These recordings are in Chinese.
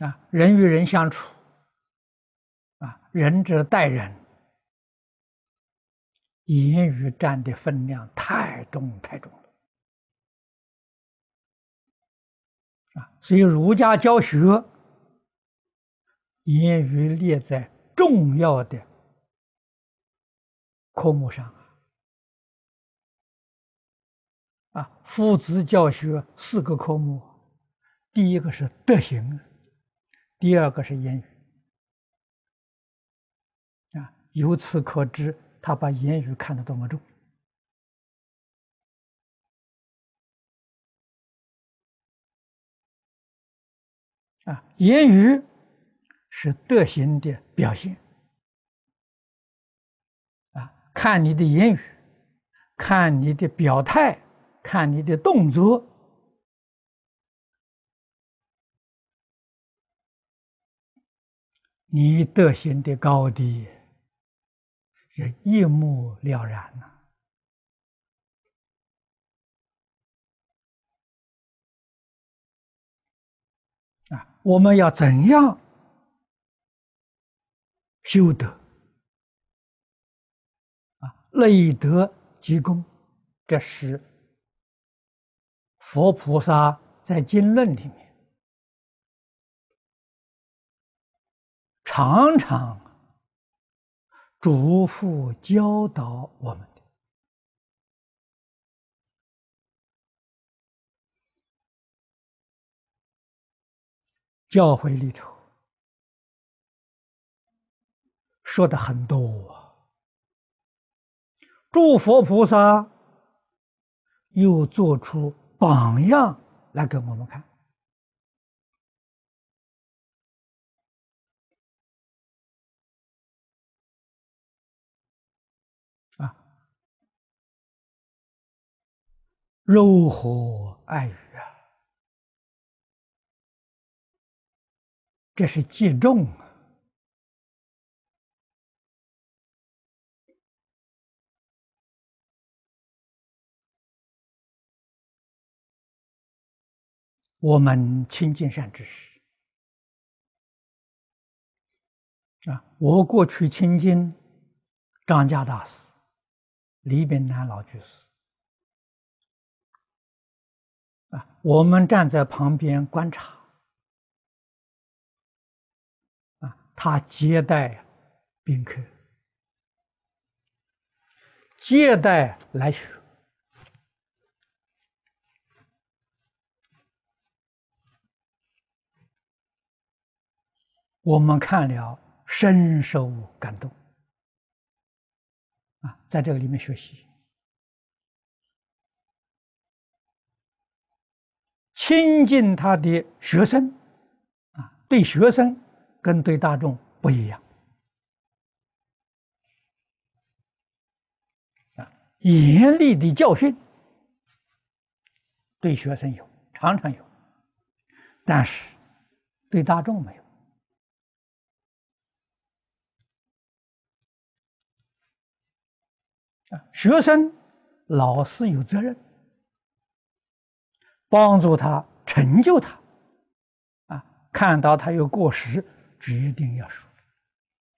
啊，人与人相处，啊，人者待人。言语占的分量太重太重了，啊，所以儒家教学，言语列在重要的科目上啊。啊，夫子教学四个科目，第一个是德行。第二个是言语啊，由此可知，他把言语看得多么重啊！言语是德行的表现啊，看你的言语，看你的表态，看你的动作。你德行的高低是一目了然呐！啊，我们要怎样修德？啊，以德即功，这是佛菩萨在经论里面。常常嘱咐教导我们的教会里头说的很多，诸佛菩萨又做出榜样来给我们看。如何爱语啊？这是极重啊！我们亲近善知识啊！我过去亲近张家大师、李本南老居士。啊，我们站在旁边观察，啊，他接待宾客，接待来学，我们看了，深受感动，啊，在这个里面学习。亲近他的学生，啊，对学生跟对大众不一样，啊，严厉的教训对学生有，常常有，但是对大众没有。啊，学生老师有责任。帮助他成就他，啊，看到他有过失，决定要说，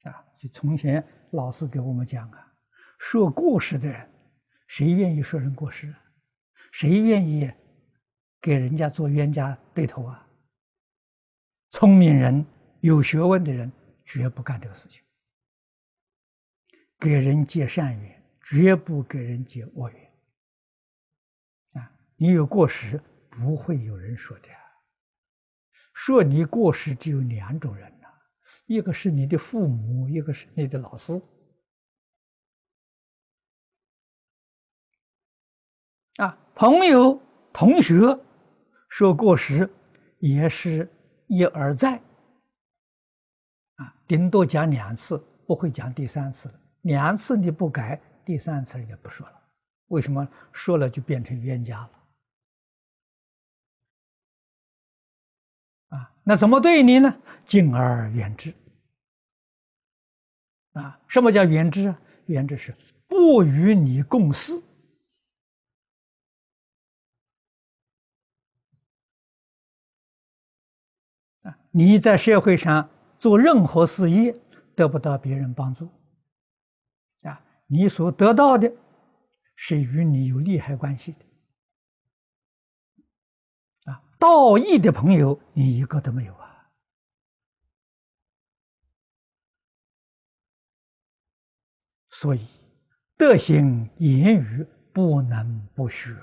啊，就从前老师给我们讲啊，说过失的人，谁愿意说人过失？谁愿意给人家做冤家对头啊？聪明人、有学问的人绝不干这个事情，给人结善缘，绝不给人结恶缘，啊，你有过失。不会有人说的，说你过时只有两种人呐，一个是你的父母，一个是你的老师。啊，朋友、同学说过时，也是一而再，啊，顶多讲两次，不会讲第三次。两次你不改，第三次人家不说了。为什么说了就变成冤家了？啊，那怎么对你呢？敬而远之。啊，什么叫远之？远之是不与你共事。啊，你在社会上做任何事业，得不到别人帮助。啊，你所得到的，是与你有利害关系的。道义的朋友，你一个都没有啊！所以，德行言语不能不学。